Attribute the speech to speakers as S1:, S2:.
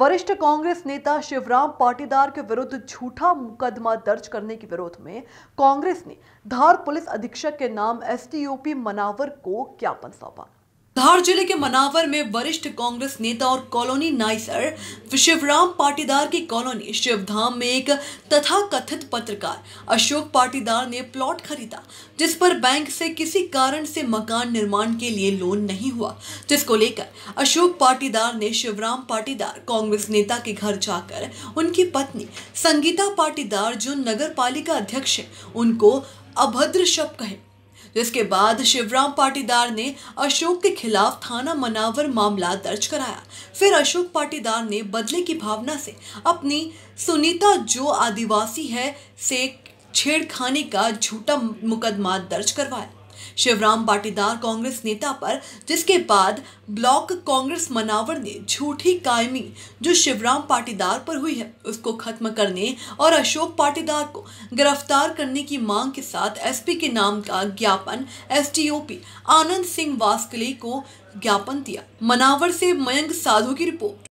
S1: वरिष्ठ कांग्रेस नेता शिवराम पाटीदार के विरुद्ध झूठा मुकदमा दर्ज करने के विरोध में कांग्रेस ने धार पुलिस अधीक्षक के नाम एसटीओपी मनावर को ज्ञापन सौंपा धार जिले के मनावर में वरिष्ठ कांग्रेस नेता और कॉलोनी नाइसर शिवराम पाटीदार की कॉलोनी शिवधाम में एक तथा कथित पत्रकार अशोक पाटीदार ने प्लॉट खरीदा जिस पर बैंक से किसी कारण से मकान निर्माण के लिए लोन नहीं हुआ जिसको लेकर अशोक पाटीदार ने शिवराम पाटीदार कांग्रेस नेता के घर जाकर उनकी पत्नी संगीता पाटीदार जो नगर पालिका अध्यक्ष है उनको अभद्र शब्द कहे जिसके बाद शिवराम पाटीदार ने अशोक के खिलाफ थाना मनावर मामला दर्ज कराया फिर अशोक पाटीदार ने बदले की भावना से अपनी सुनीता जो आदिवासी है से छेड़खानी का झूठा मुकदमा दर्ज करवाया शिवराम पाटीदार कांग्रेस नेता पर जिसके बाद ब्लॉक कांग्रेस मनावर ने झूठी कायमी जो शिवराम पाटीदार पर हुई है उसको खत्म करने और अशोक पाटीदार को गिरफ्तार करने की मांग के साथ एसपी के नाम का ज्ञापन एसडीओपी आनंद सिंह वास्कले को ज्ञापन दिया मनावर से मयंक साधु की रिपोर्ट